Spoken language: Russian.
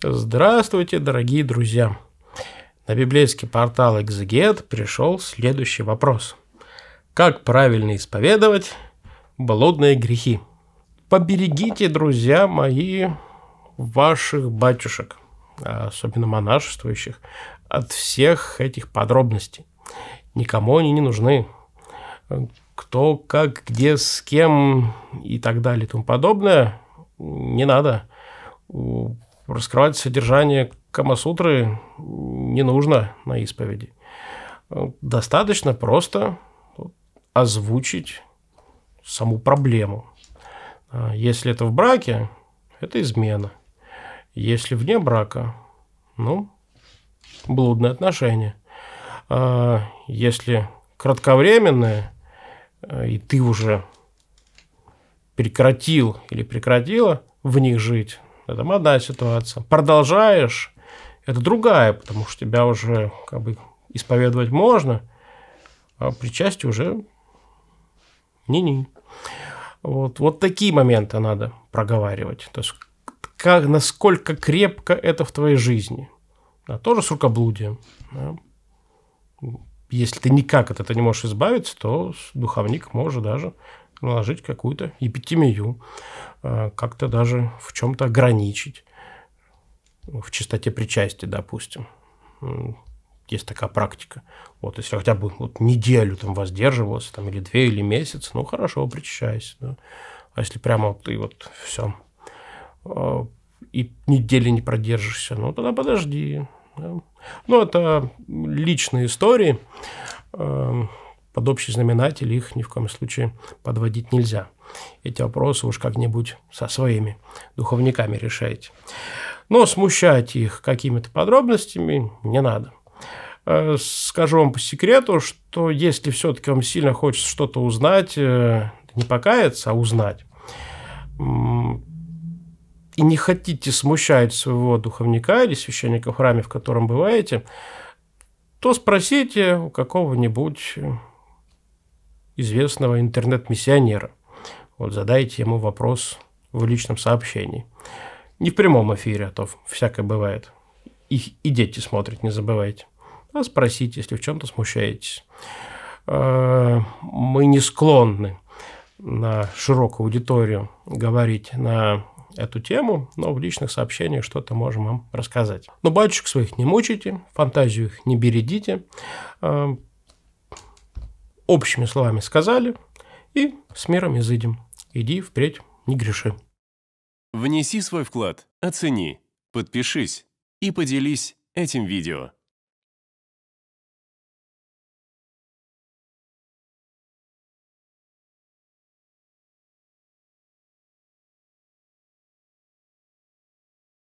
Здравствуйте, дорогие друзья! На библейский портал Exeget пришел следующий вопрос. Как правильно исповедовать блудные грехи? Поберегите, друзья мои, ваших батюшек, а особенно монашествующих, от всех этих подробностей. Никому они не нужны. Кто, как, где, с кем и так далее и тому подобное, не надо раскрывать содержание Камасутры не нужно на исповеди. Достаточно просто озвучить саму проблему. Если это в браке, это измена. Если вне брака, ну, блудные отношения. А если кратковременное, э, и ты уже прекратил или прекратила в них жить, это одна ситуация. Продолжаешь, это другая, потому что тебя уже как бы исповедовать можно, а причастие уже не-не. Вот, вот такие моменты надо проговаривать. То есть, как, насколько крепко это в твоей жизни. а тоже с рукоблудием. Да. Если ты никак от этого не можешь избавиться, то духовник может даже наложить какую-то эпитемию, э, как-то даже в чем-то ограничить, в чистоте причастия, допустим. Есть такая практика. Вот, если хотя бы вот неделю там воздерживался, там, или две, или месяц, ну, хорошо, причащайся. Да? А если прямо ты вот все э, и недели не продержишься, ну, тогда подожди. Да? Ну, это личные истории. Эм, под общий знаменатель их ни в коем случае подводить нельзя. Эти вопросы уж как-нибудь со своими духовниками решаете. Но смущать их какими-то подробностями не надо. Э, скажу вам по секрету, что если все-таки вам сильно хочется что-то узнать, э, не покаяться, а узнать, и не хотите смущать своего духовника или священника в храме, в котором бываете, то спросите у какого-нибудь э, известного интернет-миссионера. Вот задайте ему вопрос в личном сообщении. Не в прямом эфире, а то всякое бывает. Их и дети смотрят, не забывайте. А спросите, если в чем-то смущаетесь. Э, мы не склонны на широкую аудиторию говорить на эту тему, но в личных сообщениях что-то можем вам рассказать. Но батюшек своих не мучите, фантазию их не бередите, э, общими словами сказали, и с миром изыдем. Иди впредь, не греши. Внеси свой вклад, оцени, подпишись и поделись этим видео.